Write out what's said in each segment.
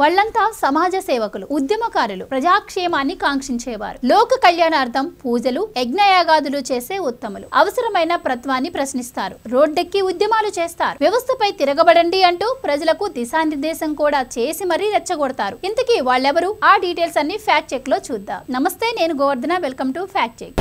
వాళ్ళంతా సమాజ సేవకులు ఉద్యమకారులు ప్రజాక్షేమాన్ని కాంక్షించేవారు లోక కళ్యాణార్థం పూజలు యజ్ఞయాగాదులు చేసే ఉత్తములు అవసరమైన ప్రత్వాన్ని ప్రశ్నిస్తారు రోడ్డెక్కి ఉద్యమాలు చేస్తారు వ్యవస్థపై తిరగబడండి అంటూ ప్రజలకు దిశానిర్దేశం కూడా చేసి మరీ రెచ్చగొడతారు ఇంతకీ వాళ్ళెవరు ఆ డీటెయిల్స్ అన్ని ఫ్యాక్ట్ చెక్ లో చూద్దాం నమస్తే నేను Govardhana welcome to fact check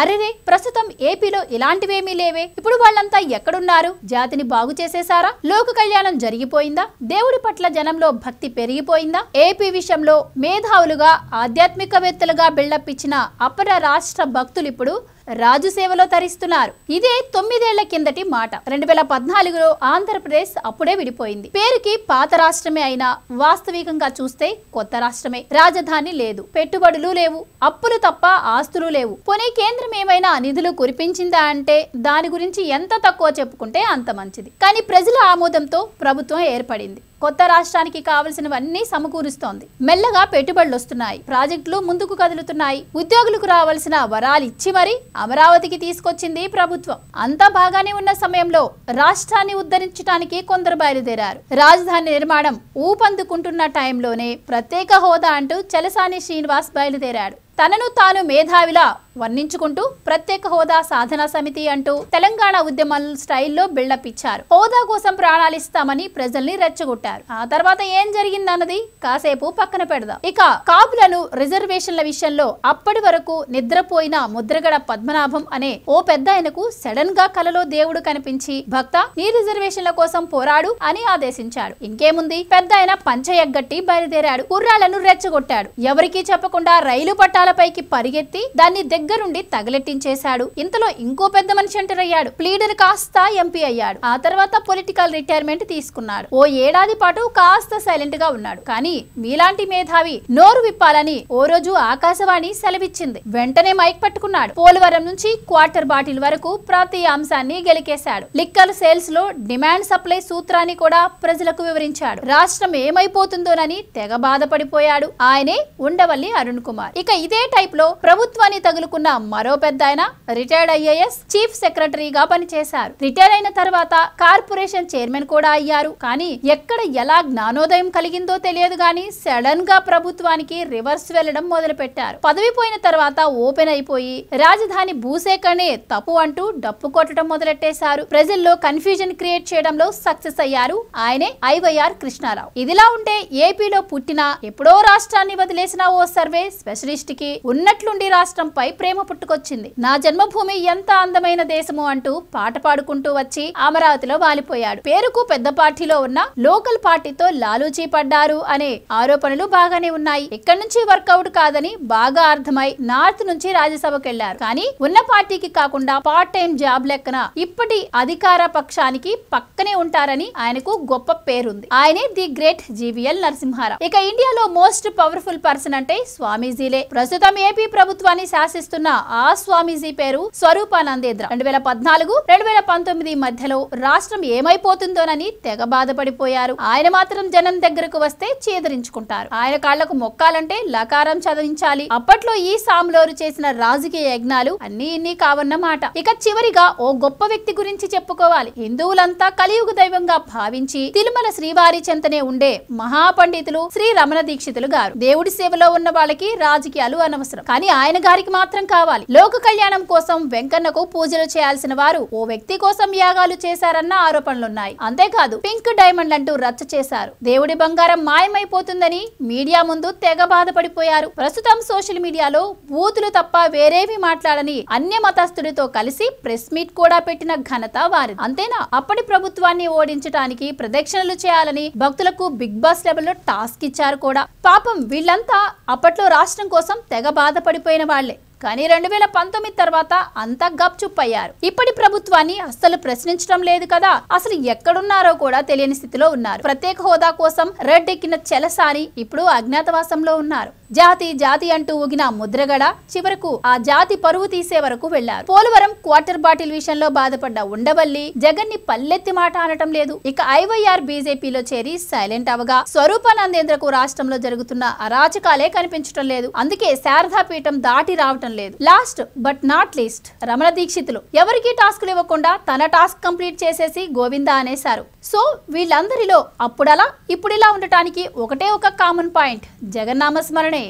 అరే ప్రస్తుతం ఏపీలో ఇలాంటివేమీ లేవే ఇప్పుడు వాళ్ళంతా ఎక్కడున్నారు జాతిని బాగు చేసేసారా లోక కళ్యాణం జరిగిపోయిందా దేవుడి పట్ల జనంలో భక్తి పెరిగిపోయిందా ఏపీ విషయంలో మేధావులుగా ఆధ్యాత్మికవేత్తలుగా బిల్డప్ ఇచ్చిన అపర రాష్ట్ర భక్తులు ఇప్పుడు రాజు సేవలో తరిస్తున్నారు ఇదే తొమ్మిదేళ్ల కిందటి మాట రెండు వేల పద్నాలుగులో ఆంధ్రప్రదేశ్ అప్పుడే విడిపోయింది పేరుకి పాత రాష్ట్రమే అయినా వాస్తవికంగా చూస్తే కొత్త రాష్ట్రమే రాజధాని లేదు పెట్టుబడులు లేవు అప్పులు తప్ప ఆస్తులు లేవు పోనీ కేంద్రం ఏమైనా నిధులు కురిపించిందా అంటే దాని గురించి ఎంత తక్కువ చెప్పుకుంటే అంత మంచిది కానీ ప్రజల ఆమోదంతో ప్రభుత్వం ఏర్పడింది కొత్త రాష్ట్రానికి కావలసినవన్నీ సమకూరుస్తోంది మెల్లగా పెట్టుబడులు వస్తున్నాయి ప్రాజెక్టులు ముందుకు కదులుతున్నాయి ఉద్యోగులకు రావాల్సిన వరాలు ఇచ్చి మరి అమరావతికి తీసుకొచ్చింది ప్రభుత్వం అంతా బాగానే ఉన్న సమయంలో రాష్ట్రాన్ని ఉద్ధరించడానికి కొందరు బయలుదేరారు రాజధాని నిర్మాణం ఊపందుకుంటున్న టైంలోనే ప్రత్యేక హోదా అంటూ చలసాని శ్రీనివాస్ బయలుదేరాడు తనను తాను మేధావిలా వర్ణించుకుంటూ ప్రత్యేక హోదా సాధనా సమితి అంటూ తెలంగాణ ఉద్యమం స్టైల్లో బిల్డప్ ఇచ్చారు హోదా కోసం ప్రాణాలిస్తామని ప్రజల్ని రెచ్చగొట్టారు ఆ తర్వాత ఏం జరిగిందన్నది కాసేపు పక్కన పెడదాం ఇక కాపులను రిజర్వేషన్ల విషయంలో అప్పటి వరకు నిద్రపోయిన ముద్రగడ పద్మనాభం అనే ఓ పెద్ద ఆయనకు సడన్ గా కలలో దేవుడు కనిపించి భక్త నీ రిజర్వేషన్ల కోసం పోరాడు అని ఆదేశించాడు ఇంకేముంది పెద్ద ఆయన పంచయగ్గట్టి బయలుదేరాడు కుర్రాలను రెచ్చగొట్టాడు ఎవరికీ చెప్పకుండా రైలు పట్టాలపైకి పరిగెత్తి దాన్ని దగ్గర దగ్గరుండి తగలెట్టించేశాడు ఇంతలో ఇంకో పెద్ద మనిషి ఎంటర్ అయ్యాడు ప్లీడర్ కాస్త ఎంపీ అయ్యాడు ఆ తర్వాత పొలిటికల్ రిటైర్మెంట్ తీసుకున్నాడు ఓ ఏడాది పాటు కాస్త సైలెంట్ గా ఉన్నాడు కానీ మీలాంటి మేధావి నోరు విప్పాలని ఓ రోజు ఆకాశవాణి సెలవిచ్చింది వెంటనే మైక్ పట్టుకున్నాడు పోలవరం నుంచి క్వార్టర్ బాటిల్ వరకు ప్రతి అంశాన్ని గెలికేశాడు లిక్కర్ సేల్స్ లో డిమాండ్ సప్లై సూత్రాన్ని కూడా ప్రజలకు వివరించాడు రాష్ట్రం ఏమైపోతుందోనని తెగ బాధపడిపోయాడు ఆయనే ఉండవల్లి అరుణ్ కుమార్ ఇక ఇదే టైప్ లో ప్రభుత్వాన్ని తగులుకు చదువుకున్న మరో పెద్ద ఆయన రిటైర్డ్ ఐఏఎస్ చీఫ్ సెక్రటరీగా పనిచేశారు రిటైర్ అయిన తర్వాత కార్పొరేషన్ చైర్మన్ కూడా అయ్యారు కానీ ఎక్కడ ఎలా జ్ఞానోదయం కలిగిందో తెలియదు గాని సడన్ గా ప్రభుత్వానికి రివర్స్ వెళ్లడం మొదలు పెట్టారు పదవి పోయిన తర్వాత ఓపెన్ అయిపోయి రాజధాని భూసేకరణే తప్పు అంటూ డప్పు కొట్టడం మొదలెట్టేశారు ప్రజల్లో కన్ఫ్యూజన్ క్రియేట్ చేయడంలో సక్సెస్ అయ్యారు ఆయనే ఐవైఆర్ కృష్ణారావు ఇదిలా ఉంటే ఏపీలో పుట్టిన ఎప్పుడో రాష్ట్రాన్ని వదిలేసిన ఓ సర్వే స్పెషలిస్ట్ కి ఉన్నట్లుండి రాష్ట్రంపై ప్రేమ పుట్టుకొచ్చింది నా జన్మభూమి ఎంత అందమైన దేశము అంటూ పాట పాడుకుంటూ వచ్చి అమరావతిలో వాలిపోయాడు పేరుకు పెద్ద పార్టీలో ఉన్న లోకల్ పార్టీతో లాలూచీ పడ్డారు అనే ఆరోపణలు బాగానే ఉన్నాయి ఇక్కడ నుంచి వర్కౌట్ కాదని బాగా అర్థమై నార్త్ నుంచి రాజ్యసభకు వెళ్లారు కానీ ఉన్న పార్టీకి కాకుండా పార్ట్ టైం జాబ్ లెక్కన ఇప్పటి అధికార పక్షానికి పక్కనే ఉంటారని ఆయనకు గొప్ప పేరుంది ఆయనే ది గ్రేట్ జీవీఎల్ నరసింహారావు ఇక ఇండియాలో మోస్ట్ పవర్ఫుల్ పర్సన్ అంటే స్వామీజీలే ప్రస్తుతం ఏపీ ప్రభుత్వాన్ని శాసిస్తూ చేస్తున్న ఆ స్వామీజీ పేరు స్వరూపానందేంద్ర రెండు వేల పద్నాలుగు రెండు వేల పంతొమ్మిది మధ్యలో రాష్ట్రం ఏమైపోతుందోనని తెగ బాధపడిపోయారు ఆయన మాత్రం జనం దగ్గరకు వస్తే చేదరించుకుంటారు ఆయన కాళ్లకు మొక్కాలంటే లకారం చదివించాలి అప్పట్లో ఈ సామ్లోరు చేసిన రాజకీయ యజ్ఞాలు అన్ని ఇన్ని కావన్నమాట ఇక చివరిగా ఓ గొప్ప వ్యక్తి గురించి చెప్పుకోవాలి హిందువులంతా కలియుగ దైవంగా భావించి తిరుమల శ్రీవారి చెంతనే ఉండే మహాపండితులు శ్రీ రమణ దీక్షితులు గారు దేవుడి సేవలో ఉన్న వాళ్ళకి రాజకీయాలు అనవసరం కానీ ఆయన గారికి మాత్రం మాత్రం కావాలి లోక కళ్యాణం కోసం వెంకన్నకు పూజలు చేయాల్సిన వారు ఓ వ్యక్తి కోసం యాగాలు చేశారన్న ఆరోపణలున్నాయి అంతేకాదు పింక్ డైమండ్ అంటూ రచ్చ చేశారు దేవుడి బంగారం మాయమైపోతుందని మీడియా ముందు తెగ బాధపడిపోయారు ప్రస్తుతం సోషల్ మీడియాలో బూతులు తప్ప వేరేవి మాట్లాడని అన్య మతస్థుడితో కలిసి ప్రెస్ మీట్ కూడా పెట్టిన ఘనత వారి అంతేనా అప్పటి ప్రభుత్వాన్ని ఓడించడానికి ప్రదక్షిణలు చేయాలని భక్తులకు బిగ్ బాస్ లో టాస్క్ ఇచ్చారు కూడా పాపం వీళ్ళంతా అప్పట్లో రాష్ట్రం కోసం తెగ బాధపడిపోయిన వాళ్లే కానీ రెండు వేల పంతొమ్మిది తర్వాత అంతా గప్చుప్పయ్యారు ఇప్పటి ప్రభుత్వాన్ని అస్సలు ప్రశ్నించడం లేదు కదా అసలు ఎక్కడున్నారో కూడా తెలియని స్థితిలో ఉన్నారు ప్రత్యేక హోదా కోసం రెడ్ ఎక్కిన చెలసాని ఇప్పుడు అజ్ఞాతవాసంలో ఉన్నారు జాతి జాతి అంటూ ఊగిన ముద్రగడ చివరకు ఆ జాతి పరువు తీసే వరకు వెళ్లారు పోలవరం క్వార్టర్ బాటిల్ విషయంలో బాధపడ్డ ఉండవల్లి జగన్ ని పల్లెత్తి మాట అనటం లేదు ఇక ఐవైఆర్ బీజేపీలో చేరి సైలెంట్ అవగా స్వరూపానందేంద్రకు రాష్ట్రంలో జరుగుతున్న అరాచకాలే కనిపించటం లేదు అందుకే శారదాపీఠం దాటి రావటం ఇవ్వటం లేదు last but not least Ramana Dikshitulu ఎవరికి టాస్క్ ఇవ్వకుండా తన టాస్క్ కంప్లీట్ చేసేసి గోవింద అనేశారు సో వీళ్ళందరిలో అప్పుడలా ఇప్పుడిలా ఉండటానికి ఒకటే ఒక కామన్ పాయింట్ జగన్నామ స్మరణే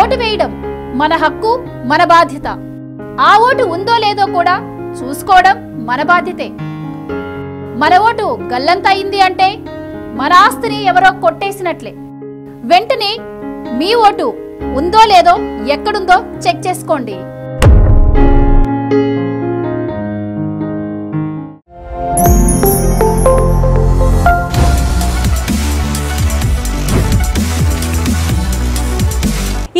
ఓటు వేయడం మన హక్కు మన బాధ్యత ఆ ఓటు ఉందో లేదో కూడా చూసుకోవడం మన బాధ్యతే మన ఓటు గల్లంతయింది అంటే మన ఆస్తిని ఎవరో కొట్టేసినట్లే వెంటనే మీ ఓటు ఉందో లేదో ఎక్కడుందో చెక్ చేసుకోండి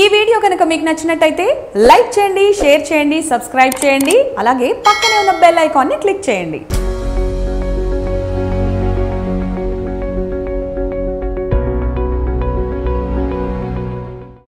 ఈ వీడియో కనుక మీకు నచ్చినట్టయితే లైక్ చేయండి షేర్ చేయండి సబ్స్క్రైబ్ చేయండి అలాగే పక్కనే ఉన్న బెల్ ఐకాన్ని క్లిక్ చేయండి